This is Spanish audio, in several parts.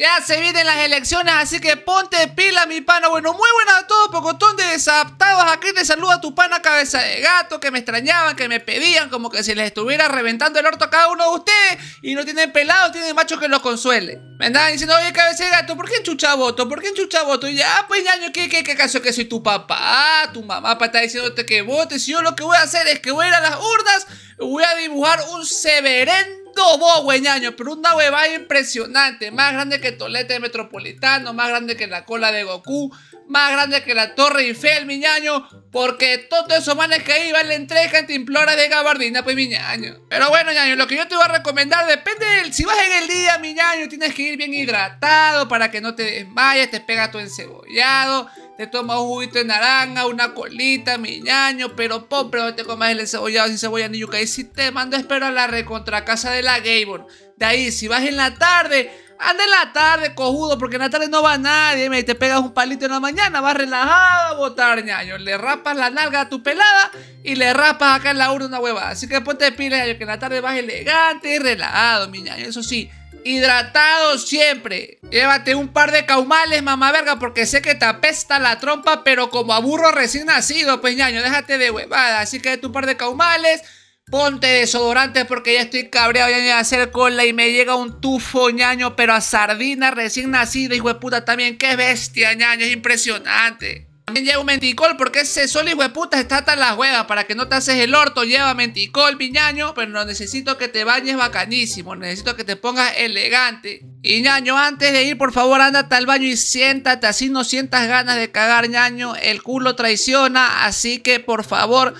Ya se vienen las elecciones, así que ponte pila, mi pana. Bueno, muy buenas a todos, pocotón de desadaptados. Aquí te saluda tu pana cabeza de gato, que me extrañaban, que me pedían, como que si les estuviera reventando el orto a cada uno de ustedes. Y no tienen pelado, tienen macho que los consuele Me andaban diciendo, oye, cabeza de gato, ¿por qué enchuchaboto? ¿Por qué enchuchaboto? Y ya, pues, ya ¿qué, qué, qué caso que soy tu papá? Tu mamá para estar diciéndote que votes. yo lo que voy a hacer es que voy a ir a las urnas, voy a dibujar un severen. No, vos, pero una huevada impresionante. Más grande que Tolete Metropolitano, más grande que la cola de Goku, más grande que la Torre Eiffel, mi ñaño. Porque todos esos manes que ahí entrega te implora de gabardina, pues mi ñaño. Pero bueno, ñaño, lo que yo te voy a recomendar depende del. Si vas en el día, mi ñaño, tienes que ir bien hidratado para que no te desmayes, te pega tu encebollado te tomas un juguito de naranja, una colita, mi ñaño, pero pon, pero te comas el cebollado sin cebolla ni yuca. Y si te mando a esperar a la recontra casa de la Gabor. De ahí, si vas en la tarde, anda en la tarde, cojudo, porque en la tarde no va nadie. Me te pegas un palito en la mañana, vas relajado a botar, ñaño. Le rapas la nalga a tu pelada y le rapas acá en la urna una hueva. Así que ponte pila, que en la tarde vas elegante y relajado, mi ñaño. Eso sí hidratado siempre. Llévate un par de caumales, mamá verga, porque sé que te apesta la trompa, pero como aburro recién nacido, peñaño, pues, déjate de huevada. Así que un par de caumales, ponte desodorante porque ya estoy cabreado, ya a hacer cola y me llega un tufo, ñaño, pero a sardina recién nacida, hijo de puta, también. Qué bestia, ñaño, es impresionante. También lleva un menticol porque ese sol hijo de puta está hasta las huevas. Para que no te haces el orto, lleva menticol, ñaño Pero no necesito que te bañes bacanísimo. Necesito que te pongas elegante. Y ñaño, antes de ir, por favor, ándate al baño y siéntate. Así no sientas ganas de cagar, ñaño. El culo traiciona. Así que, por favor,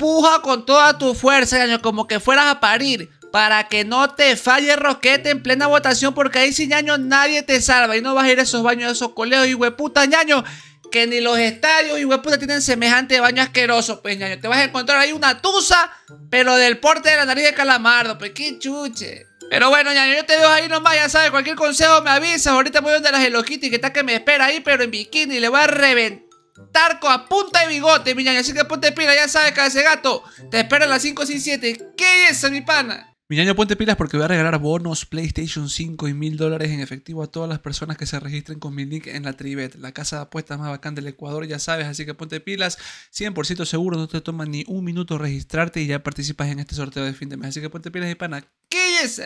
puja con toda tu fuerza, ñaño. Como que fueras a parir para que no te falle Roquete en plena votación, porque ahí sin ñaño nadie te salva y no vas a ir a esos baños, a esos coleos y hueputa ñaño que ni los estadios y puta tienen semejante baño asqueroso, pues ñaño. Te vas a encontrar ahí una tusa, pero del porte de la nariz de calamardo, pues qué chuche. Pero bueno, ñaño, yo te dejo ahí nomás, ya sabes, cualquier consejo me avisas. Ahorita voy donde las Eloquiti que está que me espera ahí, pero en bikini, le voy a reventar con a punta de bigote, mi ñaño. Así que ponte pila, ya sabes, ese gato. Te espera a las 5 sin 7. ¿Qué es eso, mi pana? año ponte pilas porque voy a regalar bonos PlayStation 5 y 1000 dólares en efectivo a todas las personas que se registren con mi link en la Tribet, la casa de apuestas más bacán del Ecuador, ya sabes, así que ponte pilas, 100% seguro, no te toma ni un minuto registrarte y ya participas en este sorteo de fin de mes, así que ponte pilas y pana, ¡qué es?